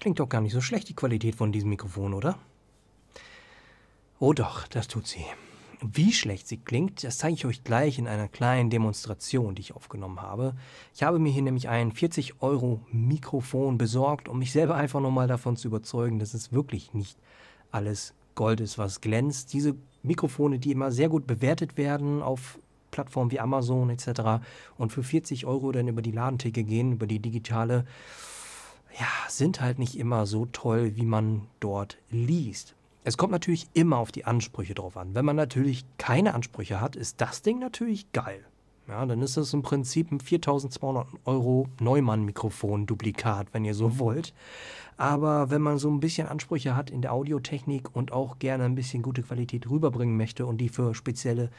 Klingt doch gar nicht so schlecht, die Qualität von diesem Mikrofon, oder? Oh doch, das tut sie. Wie schlecht sie klingt, das zeige ich euch gleich in einer kleinen Demonstration, die ich aufgenommen habe. Ich habe mir hier nämlich ein 40 Euro Mikrofon besorgt, um mich selber einfach nochmal davon zu überzeugen, dass es wirklich nicht alles Gold ist, was glänzt. Diese Mikrofone, die immer sehr gut bewertet werden auf Plattformen wie Amazon etc. und für 40 Euro dann über die Ladentheke gehen, über die digitale, ja, sind halt nicht immer so toll, wie man dort liest. Es kommt natürlich immer auf die Ansprüche drauf an. Wenn man natürlich keine Ansprüche hat, ist das Ding natürlich geil. Ja, dann ist das im Prinzip ein 4200 Euro Neumann-Mikrofon-Duplikat, wenn ihr so mhm. wollt. Aber wenn man so ein bisschen Ansprüche hat in der Audiotechnik und auch gerne ein bisschen gute Qualität rüberbringen möchte und die für spezielle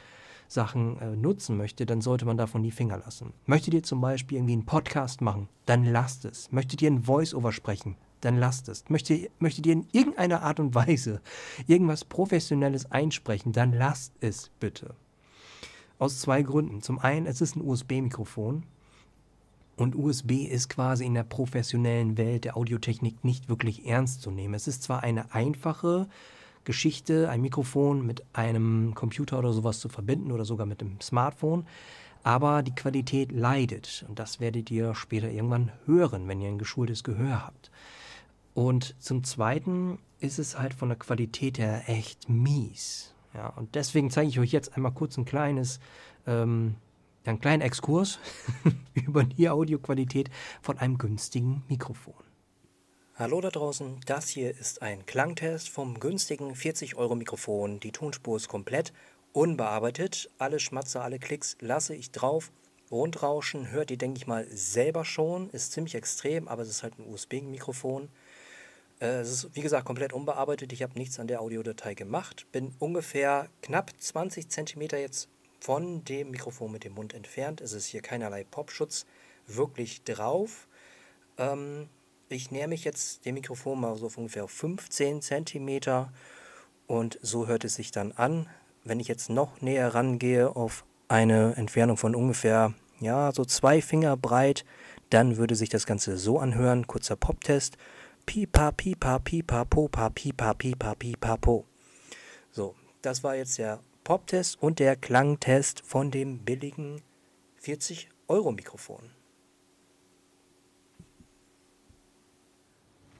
Sachen äh, nutzen möchte, dann sollte man davon die Finger lassen. Möchtet ihr zum Beispiel irgendwie einen Podcast machen, dann lasst es. Möchtet ihr ein Voice-Over sprechen, dann lasst es. Möchtet, möchtet ihr in irgendeiner Art und Weise irgendwas Professionelles einsprechen, dann lasst es bitte. Aus zwei Gründen. Zum einen, es ist ein USB-Mikrofon. Und USB ist quasi in der professionellen Welt der Audiotechnik nicht wirklich ernst zu nehmen. Es ist zwar eine einfache, Geschichte, ein Mikrofon mit einem Computer oder sowas zu verbinden oder sogar mit dem Smartphone. Aber die Qualität leidet und das werdet ihr später irgendwann hören, wenn ihr ein geschultes Gehör habt. Und zum Zweiten ist es halt von der Qualität her echt mies. Ja, und deswegen zeige ich euch jetzt einmal kurz ein kleines, ähm, einen kleinen Exkurs über die Audioqualität von einem günstigen Mikrofon. Hallo da draußen, das hier ist ein Klangtest vom günstigen 40 Euro Mikrofon. Die Tonspur ist komplett unbearbeitet. Alle Schmatzer, alle Klicks lasse ich drauf. Rundrauschen hört ihr, denke ich mal, selber schon. Ist ziemlich extrem, aber es ist halt ein USB-Mikrofon. Äh, es ist, wie gesagt, komplett unbearbeitet. Ich habe nichts an der Audiodatei gemacht. Bin ungefähr knapp 20 cm jetzt von dem Mikrofon mit dem Mund entfernt. Es ist hier keinerlei Popschutz wirklich drauf. Ähm, ich näher mich jetzt dem Mikrofon mal so ungefähr 15 cm und so hört es sich dann an. Wenn ich jetzt noch näher rangehe auf eine Entfernung von ungefähr ja, so zwei Finger breit, dann würde sich das Ganze so anhören. Kurzer Pop-Test. Pipa, pipa, pipa, popa, pipa, pipa, pipa, po. So, das war jetzt der Pop-Test und der Klangtest von dem billigen 40-Euro-Mikrofon.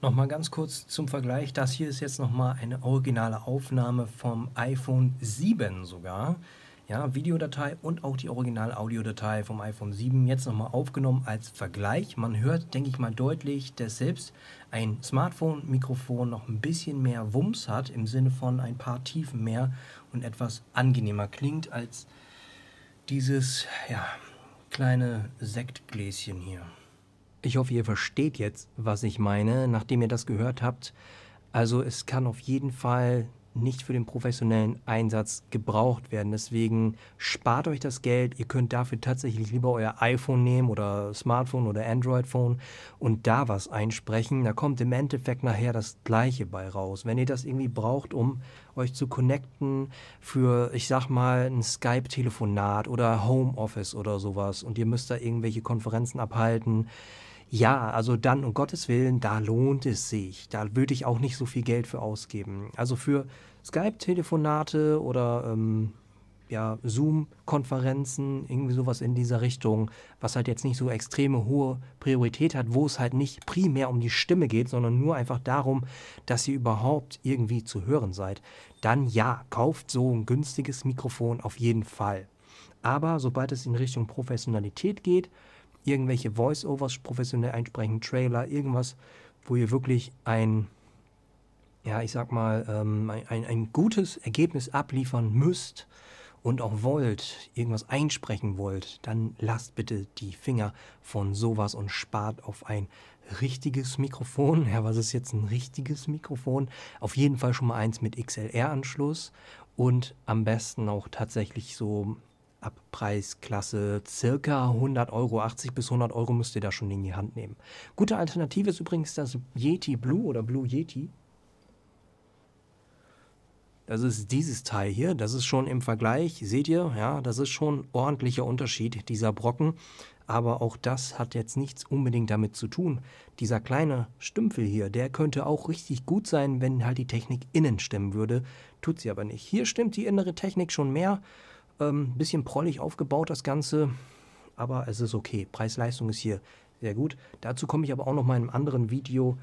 Nochmal ganz kurz zum Vergleich, das hier ist jetzt nochmal eine originale Aufnahme vom iPhone 7 sogar. Ja, Videodatei und auch die Original-Audiodatei vom iPhone 7 jetzt nochmal aufgenommen als Vergleich. Man hört, denke ich mal, deutlich, dass selbst ein Smartphone-Mikrofon noch ein bisschen mehr Wumms hat, im Sinne von ein paar Tiefen mehr und etwas angenehmer klingt als dieses ja, kleine Sektgläschen hier. Ich hoffe, ihr versteht jetzt, was ich meine, nachdem ihr das gehört habt. Also es kann auf jeden Fall nicht für den professionellen Einsatz gebraucht werden. Deswegen spart euch das Geld. Ihr könnt dafür tatsächlich lieber euer iPhone nehmen oder Smartphone oder Android-Phone und da was einsprechen. Da kommt im Endeffekt nachher das Gleiche bei raus. Wenn ihr das irgendwie braucht, um euch zu connecten für, ich sag mal, ein Skype-Telefonat oder Homeoffice oder sowas und ihr müsst da irgendwelche Konferenzen abhalten, ja, also dann, um Gottes Willen, da lohnt es sich. Da würde ich auch nicht so viel Geld für ausgeben. Also für Skype-Telefonate oder ähm, ja, Zoom-Konferenzen, irgendwie sowas in dieser Richtung, was halt jetzt nicht so extreme hohe Priorität hat, wo es halt nicht primär um die Stimme geht, sondern nur einfach darum, dass ihr überhaupt irgendwie zu hören seid, dann ja, kauft so ein günstiges Mikrofon auf jeden Fall. Aber sobald es in Richtung Professionalität geht, irgendwelche Voice-Overs professionell einsprechen, Trailer, irgendwas, wo ihr wirklich ein, ja, ich sag mal, ähm, ein, ein gutes Ergebnis abliefern müsst und auch wollt, irgendwas einsprechen wollt, dann lasst bitte die Finger von sowas und spart auf ein richtiges Mikrofon. Ja, was ist jetzt ein richtiges Mikrofon? Auf jeden Fall schon mal eins mit XLR-Anschluss und am besten auch tatsächlich so ab Preisklasse circa 100 Euro, 80 bis 100 Euro müsst ihr da schon in die Hand nehmen. Gute Alternative ist übrigens das Yeti Blue oder Blue Yeti. Das ist dieses Teil hier, das ist schon im Vergleich, seht ihr, ja, das ist schon ein ordentlicher Unterschied, dieser Brocken. Aber auch das hat jetzt nichts unbedingt damit zu tun. Dieser kleine Stümpfel hier, der könnte auch richtig gut sein, wenn halt die Technik innen stimmen würde. Tut sie aber nicht. Hier stimmt die innere Technik schon mehr. Ähm, bisschen prollig aufgebaut das Ganze, aber es ist okay. Preis-Leistung ist hier sehr gut. Dazu komme ich aber auch noch mal in einem anderen Video.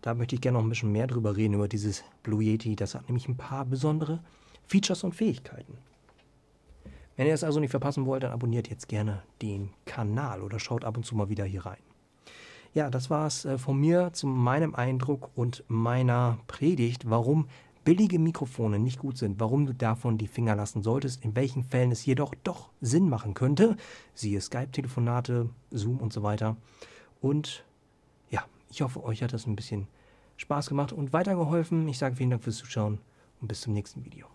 Da möchte ich gerne noch ein bisschen mehr drüber reden, über dieses Blue Yeti. Das hat nämlich ein paar besondere Features und Fähigkeiten. Wenn ihr es also nicht verpassen wollt, dann abonniert jetzt gerne den Kanal oder schaut ab und zu mal wieder hier rein. Ja, das war es äh, von mir zu meinem Eindruck und meiner Predigt, warum billige Mikrofone nicht gut sind, warum du davon die Finger lassen solltest, in welchen Fällen es jedoch doch Sinn machen könnte, siehe Skype-Telefonate, Zoom und so weiter. Und ja, ich hoffe, euch hat das ein bisschen Spaß gemacht und weitergeholfen. Ich sage vielen Dank fürs Zuschauen und bis zum nächsten Video.